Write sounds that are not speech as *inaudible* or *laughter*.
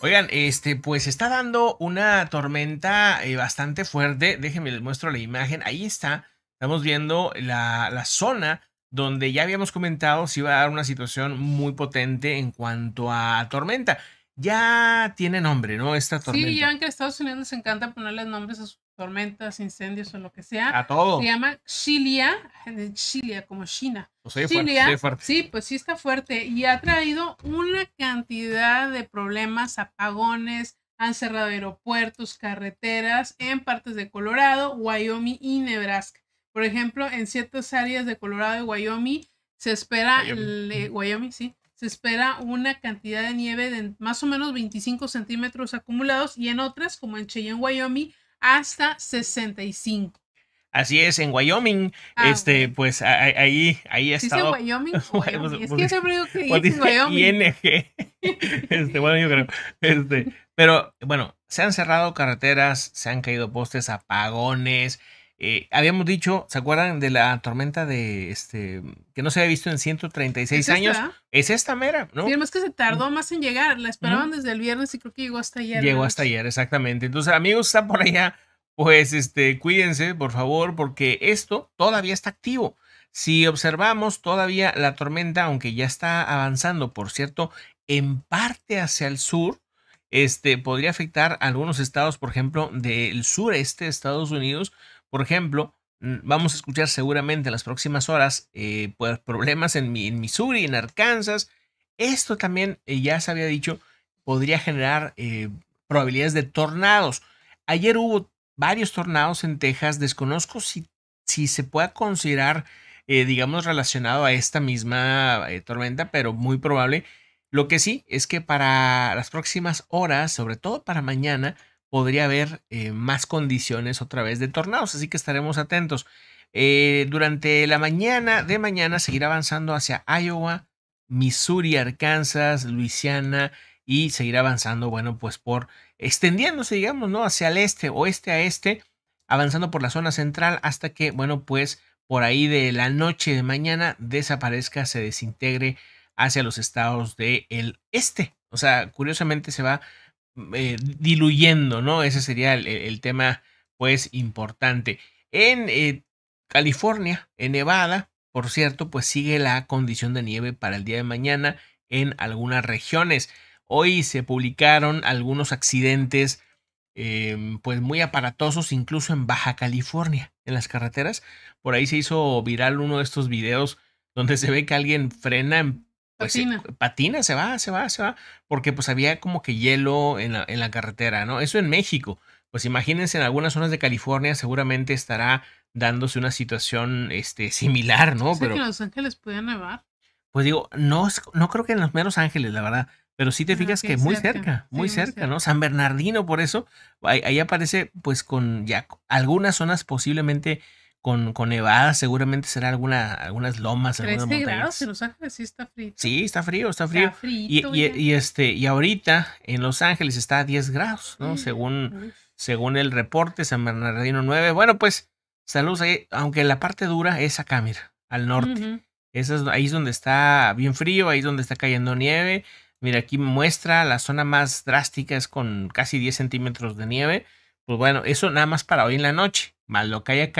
Oigan, este, pues está dando una tormenta eh, bastante fuerte. Déjenme les muestro la imagen. Ahí está. Estamos viendo la, la, zona donde ya habíamos comentado si iba a dar una situación muy potente en cuanto a tormenta ya tiene nombre, ¿no? Esta tormenta. Sí, ya en que Estados Unidos les encanta ponerle nombres a sus tormentas, incendios o lo que sea. A todo. Se llama Chilia, Chilia, como China. Pues Sí, pues sí está fuerte y ha traído una cantidad de problemas, apagones, han cerrado aeropuertos, carreteras en partes de Colorado, Wyoming y Nebraska. Por ejemplo, en ciertas áreas de Colorado y Wyoming se espera, Wyoming eh, sí, se espera una cantidad de nieve de más o menos 25 centímetros acumulados y en otras, como en Cheyenne, Wyoming, hasta 65. Así es, en Wyoming, ah, este, pues ahí, ahí ha estado. ¿Dice Wyoming? *laughs* Wyoming? Pues, es que se pues, siempre digo que pues, dice Wyoming. *laughs* Este, bueno, este, pero bueno, se han cerrado carreteras, se han caído postes, apagones, eh, habíamos dicho, ¿se acuerdan de la tormenta de este que no se había visto en 136 años? Es esta mera, ¿no? Sí, que se tardó más en llegar, la esperaban desde el viernes y creo que llegó hasta ayer. Llegó hasta ayer, exactamente. Entonces, amigos, está por allá, pues este, cuídense, por favor, porque esto todavía está activo. Si observamos todavía la tormenta, aunque ya está avanzando, por cierto, en parte hacia el sur, este podría afectar algunos estados, por ejemplo, del sureste de Estados Unidos, por ejemplo, mm, vamos a escuchar seguramente en las próximas horas eh, pues, problemas en, Missouri, en Arkansas. Esto también, eh, ya se había dicho, podría generar eh, probabilidades de tornados. Ayer hubo varios tornados en Texas. Desconozco si, si se pueda considerar, digamos, relacionado a esta misma tormenta, pero muy probable. Lo que sí es que para las próximas horas, sobre todo para mañana, podría haber eh, más condiciones otra vez de tornados, así que estaremos atentos. Eh, durante la mañana de mañana seguirá avanzando hacia Iowa, Missouri, Arkansas, Luisiana y seguirá avanzando, bueno, pues por extendiéndose, digamos, ¿no? Hacia el este, oeste a este, avanzando por la zona central hasta que, bueno, pues por ahí de la noche de mañana desaparezca, se desintegre hacia los estados del el este. O sea, curiosamente se va eh, diluyendo, ¿no? Ese sería el, tema, pues, importante. En eh, California, en Nevada, por cierto, pues sigue la condición de nieve para el día de mañana en algunas regiones. Hoy se publicaron algunos accidentes, em, pues muy aparatosos, incluso en Baja California, en las carreteras. Por ahí se hizo viral uno de estos videos donde se ve que alguien frena en pues patina. Se, patina, se va, se va, se va, porque pues había como que hielo en la, en la carretera, ¿no? Eso en México. Pues imagínense, en algunas zonas de California seguramente estará dándose una situación este, similar, ¿no? Pero que en Los Ángeles puede nevar. Pues digo, no, no creo que en los meros Ángeles, la verdad, pero sí te ah, fijas que, muy cerca, muy, cerca, ¿no? San Bernardino, por eso, ahí, aparece pues con ya algunas zonas posiblemente con, con nevadas, seguramente será alguna, algunas lomas, algunas montañas. en Los Ángeles sí está frío. Sí, está frío, está frío. y, este, y ahorita en Los Ángeles está a 10 grados, ¿no? Según, según el reporte, San Bernardino 9. Bueno, pues saludos ahí, aunque la parte dura es acá, mira, al norte. es, ahí es donde está bien frío, ahí es donde está cayendo nieve. Mira, aquí muestra la zona más drástica es con casi 10 centímetros de nieve. Pues bueno, eso nada más para hoy en la noche, más lo que haya caído.